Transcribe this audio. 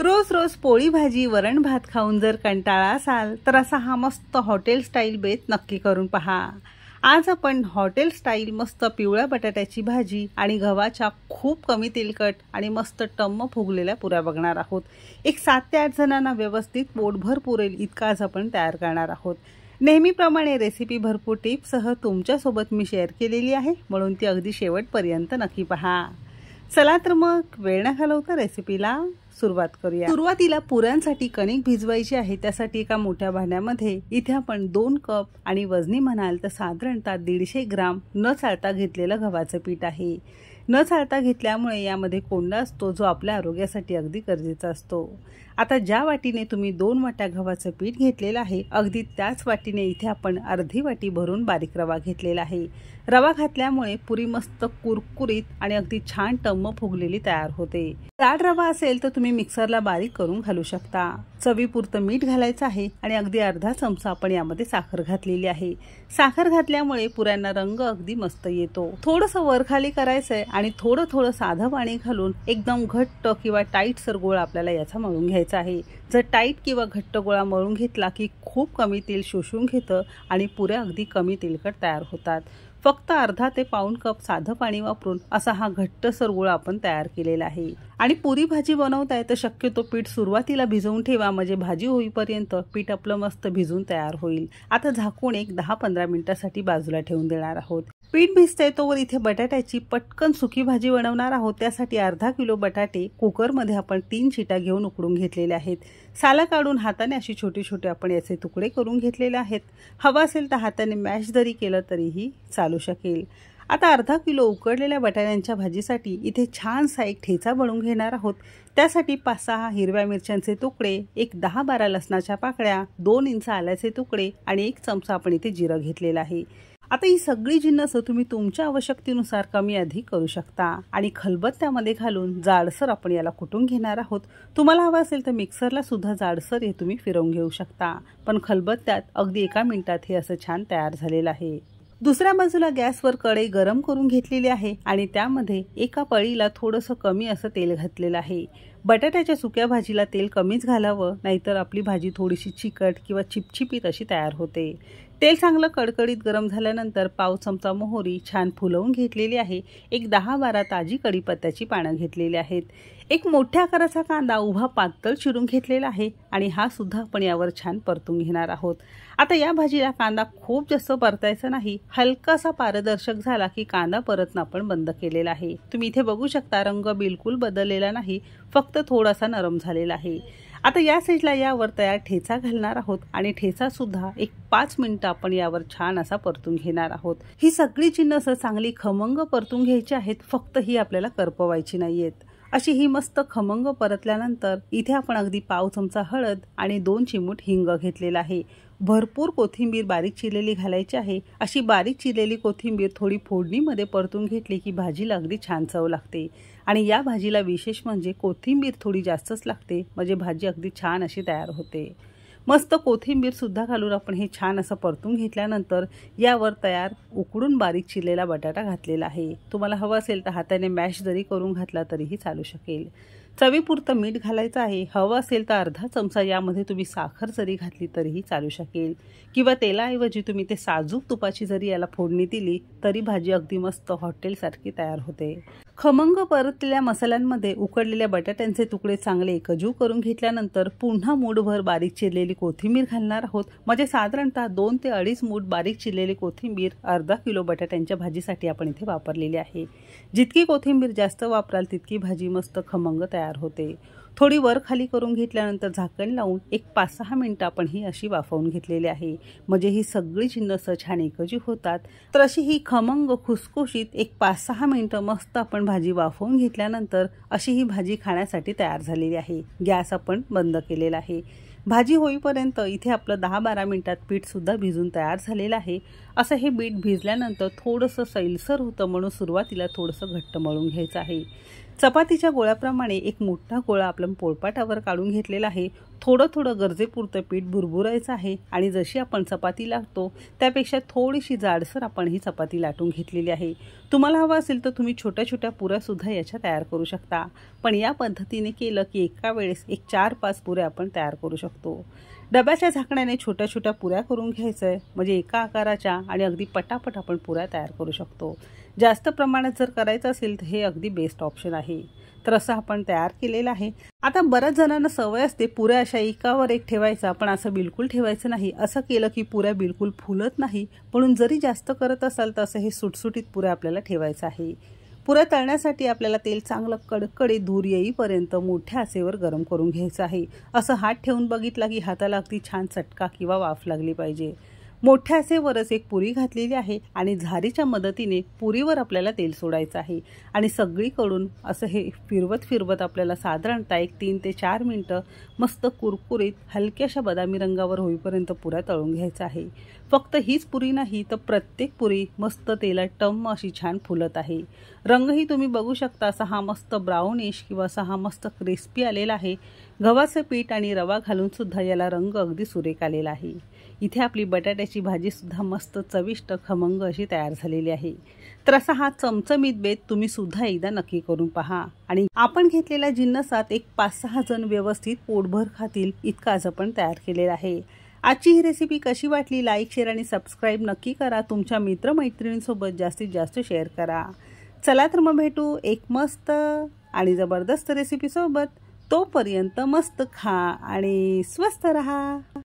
रोज रोज पोळी भाजी वरण भात खाऊन जर कंटाळा असाल तर असा हा मस्त हॉटेल स्टाईल बेत नक्की करून पहा आज आपण हॉटेल स्टाईल मस्त पिवळ्या बटाट्याची भाजी आणि गव्हाच्या खूप कमी तेलकट आणि मस्त टम्म फुगलेल्या पुऱ्या बघणार आहोत एक सात ते आठ जणांना व्यवस्थित पोटभर पुरेल इतका आज आपण तयार करणार आहोत नेहमीप्रमाणे रेसिपी भरपूर टिपसह तुमच्यासोबत मी शेअर केलेली आहे म्हणून ती अगदी शेवटपर्यंत नक्की पहा चला तर मग वेळ न घालवता रेसिपीला सुरुवात करूया सुरुवातीला पुऱ्यांसाठी कणिक भिजवायची आहे त्यासाठी एका मोठ्या भांड्यामध्ये इथे आपण दोन कप आणि वजनी म्हणाल तर साधारणतः दीडशे ग्राम न चाळता घेतलेलं गव्हाचं पीठ आहे न चाळता घेतल्यामुळे यामध्ये कोंडा असतो जो आपल्या आरोग्यासाठी अगदी गरजेचा असतो आता ज्या वाटीने तुम्ही दोन वाट्या गव्हाचं पीठ घेतलेलं आहे अगदी त्याच वाटीने इथे आपण अर्धी वाटी भरून बारीक रवा घेतलेला आहे रवा घातल्यामुळे पुरी मस्त कुरकुरीत आणि अगदी छान टम्म फुगलेली तयार होते जाड रवा असेल तर तुम्ही तुम्ही मिक्सरला बारीक करून घालू शकता चवीपुरतं मीठ घालायचं आहे आणि अगदी अर्धा चमचा आपण यामध्ये साखर घातलेली आहे साखर घातल्यामुळे पुऱ्यांना रंग अगदी मस्त येतो थोडंसं वरखाली करायचंय आणि थोडं थोडं साधं पाणी घालून एकदम घट्ट किंवा टाईट सर गोळा आपल्याला याचा मळून घ्यायचा आहे जर टाईट किंवा घट्ट गोळा मळून घेतला की खूप कमी तेल शोषून घेतं आणि पुऱ्या अगदी कमी तेलकट तयार होतात फक्त अर्धा ते पाऊण कप साधं पाणी वापरून असा हा घट्ट सरगुळा आपण तयार केलेला आहे आणि पुरी भाजी बनवताय तर शक्यतो पीठ सुरुवातीला भिजवून ठेवा म्हणजे भाजी होईपर्यंत पीठ आपलं मस्त भिजून तयार होईल आता झाकून एक दहा पंधरा मिनिटासाठी बाजूला ठेवून देणार आहोत पीठ भिजतंय तोवर इथे बटाट्याची पटकन सुकी भाजी बनवणार आहोत त्यासाठी अर्धा किलो बटाटे कुकरमध्ये आपण तीन शिटा घेऊन उकडून घेतलेले आहेत साला काढून हाताने अशी छोटे छोटे आपण याचे तुकडे करून घेतलेले आहेत हवा असेल तर हाताने मॅश जरी केलं तरीही चालू शकेल आता अर्धा किलो उकडलेल्या बटाट्यांच्या भाजीसाठी इथे छानसा एक ठेचा बनवून घेणार आहोत त्यासाठी पाच सहा हिरव्या मिरच्यांचे तुकडे एक दहा बारा लसणाच्या पाकळ्या दोन इंच आल्याचे तुकडे आणि एक चमचा आपण इथे जिरं घेतलेला आहे आता ही सगळी जिन्नस तुम्ही तुमच्या आवश्यकतेनुसार कमी अधिक करू शकता आणि खलबत्त्यामध्ये घालून जाडसर आपण याला कुटून घेणार आहोत तुम्हाला हवं असेल तर मिक्सरला सुद्धा जाडसर हे तुम्ही फिरवून घेऊ शकता पण खलबत्त्यात अगदी एका मिनिटात हे असं छान तयार झालेलं आहे दुसऱ्या बाजूला गॅसवर कढई गरम करून घेतलेली आहे आणि त्यामध्ये एका पळीला थोडंसं कमी असं तेल घातलेलं आहे बटाट्याच्या सुक्या भाजीला तेल कमीच घालावं नाहीतर आपली भाजी थोडीशी चिकट किंवा चिपचिपीत अशी तयार होते तेल चांगलं कडकडीत गरम झाल्यानंतर पाव चमचा मोहरी छान फुलवून घेतलेली आहे एक दहा बारा ताजी कडीपत्त्याची पानं घेतलेली आहेत एक मोठ्या आकाराचा कांदा उभा पातळ चिरून घेतलेला आहे आणि हा सुद्धा आपण यावर छान परतून घेणार आहोत आता या भाजीला कांदा खूप जास्त परतायचा नाही हलकासा पारदर्शक झाला की कांदा परतणं आपण बंद केलेला आहे तुम्ही इथे बघू शकता रंग बिलकुल बदललेला नाही फक्त थोडासा नरम झालेला आहे आता या स्टेजला यावर तयार ठेचा घालणार आहोत आणि ठेचा सुद्धा एक पाच मिनिट आपण यावर छान असा परतून घेणार आहोत ही सगळी चिन्ह असं चांगली खमंग परतून घ्यायची आहेत फक्त ही आपल्याला करपवायची नाहीयेत अशी ही मस्त खमंग परतल्यानंतर इथे आपण अगदी पाव चमचा हळद आणि दोन चिमूट हिंग घेतलेला आहे भरपूर कोथिंबीर बारीक चिरलेली घालायची आहे अशी बारीक चिरलेली कोथिंबीर थोडी फोडणीमध्ये परतून घेतली की भाजीला अगदी छान चव लागते आणि या भाजीला विशेष म्हणजे कोथिंबीर थोडी जास्तच लागते म्हणजे भाजी अगदी छान अशी तयार होते मस्त कोथिंबीरसुद्धा घालून आपण हे छान असं परतून घेतल्यानंतर यावर तयार उकडून बारीक चिरलेला बटाटा घातलेला आहे तुम्हाला हवं असेल तर हाताने मॅश जरी करून घातला तरीही चालू शकेल चवीपुरतं मीठ घालायचं आहे हवं असेल तर अर्धा चमचा यामध्ये तुम्ही साखर जरी घातली तरीही चालू शकेल किंवा तेलाऐवजी तुम्ही ते साजूक तुपाची जरी याला फोडणी दिली तरी भाजी अगदी मस्त हॉटेलसारखी तयार होते खमंग परतलेल्या मसाल्यांमध्ये उकडलेल्या बटाट्यांचे तुकडे चांगले एकजीव करून घेतल्यानंतर पुन्हा मूठभर बारीक चिरलेली कोथिंबीर घालणार आहोत म्हणजे साधारणतः दोन ते अडीच मूठ बारीक चिरलेली कोथिंबीर अर्धा किलो बटाट्यांच्या भाजीसाठी आपण इथे वापरलेली आहे जितकी कोथिंबीर जास्त वापराल तितकी भाजी मस्त खमंग तयार होते थोडी वर खाली करून घेतल्यानंतर झाकण लावून एक पाच सहा मिनटं आपण ही अशी वाफवून घेतलेली आहे म्हणजे ही सगळी जिन्नसं छान एकजी होतात तर अशी ही खमंग खुसखुशीत एक पाच सहा मिनटं मस्त आपण भाजी वाफवून घेतल्यानंतर अशी ही भाजी खाण्यासाठी तयार झालेली आहे गॅस आपण बंद केलेला आहे भाजी होईपर्यंत इथे आपलं दहा बारा मिनटात पीठसुद्धा भिजून तयार झालेलं आहे असं हे बीट भिजल्यानंतर थोडंसं सैलसर होतं म्हणून सुरुवातीला थोडंसं घट्ट मळून घ्यायचं आहे चपातीच्या गोळ्याप्रमाणे एक मोठा गोळा आपण पोळपाटावर काढून घेतलेला आहे थोडं थोडं गरजेपुरतं पीठ भुरभुरायचं आहे आणि जशी आपण चपाती लाटतो त्यापेक्षा थोडीशी जाडसर आपण ही चपाती लाटून घेतलेली आहे तुम्हाला हवं असेल तर तुम्ही छोट्या छोट्या पुऱ्यासुद्धा याच्या तयार करू शकता पण या पद्धतीने केलं की एका वेळेस एक चार पाच पुऱ्या आपण तयार करू शकतो डब्याच्या झाकण्याने छोट्या छोट्या पुऱ्या करून घ्यायचं आहे म्हणजे एका आकाराच्या आणि अगदी पटापट आपण पुऱ्या तयार करू शकतो जास्त प्रमाणात जर करायचं असेल तर हे अगदी बेस्ट ऑप्शन आहे तर असं आपण तयार केलेलं आहे आता बऱ्याच जणांना सवय असते पुऱ्या अशा एकावर एक ठेवायचा पण असं बिलकुल ठेवायचं नाही असं केलं की पुऱ्या बिलकुल फुलत नाही म्हणून जरी जास्त करत असाल तर असं हे सुटसुटीत पुऱ्या आपल्याला ठेवायचं आहे पुरं तळण्यासाठी आपल्याला तेल चांगलं कडकडे धूर येईपर्यंत मोठ्या आसेवर गरम करून घ्यायचं आहे असं हात ठेवून बघितला की हाताला अगदी छान चटका किंवा वाफ लागली पाहिजे मोठ्यासे वरस एक पुरी घातलेली आहे आणि झारीच्या मदतीने पुरीवर आपल्याला तेल सोडायचं आहे आणि सगळीकडून असं हे फिरवत फिरवत आपल्याला साधारणतः एक तीन ते चार मिनटं मस्त कुरकुरीत हलक्याशा बदामी रंगावर होईपर्यंत पुऱ्या तळून घ्यायचं आहे फक्त हीच पुरी नाही तर प्रत्येक पुरी मस्त तेलात टम अशी छान फुलत आहे रंगही तुम्ही बघू शकता असा हा मस्त ब्राऊनिश किंवा असा हा मस्त क्रिस्पी आलेला आहे गव्हाचं पीठ आणि रवा घालून सुद्धा याला रंग अगदी सुरेख आलेला आहे इथे आपली बटाट्याची भाजीसुद्धा मस्त चविष्ट खमंग अशी तयार झालेली आहे तर असा हा चमचमीत बेत तुम्ही सुद्धा एकदा नक्की करून पहा आणि आपण घेतलेल्या जिन्नसात एक पाच सहा जण व्यवस्थित पोटभर खातील इतका आज आपण तयार केलेला आहे आजची ही रेसिपी कशी वाटली लाईक शेअर आणि सबस्क्राईब नक्की करा तुमच्या मित्रमैत्रिणींसोबत जास्तीत जास्त शेअर करा चला तर मग भेटू एक मस्त आणि जबरदस्त रेसिपीसोबत तोपर्यंत मस्त खा आणि स्वस्त रहा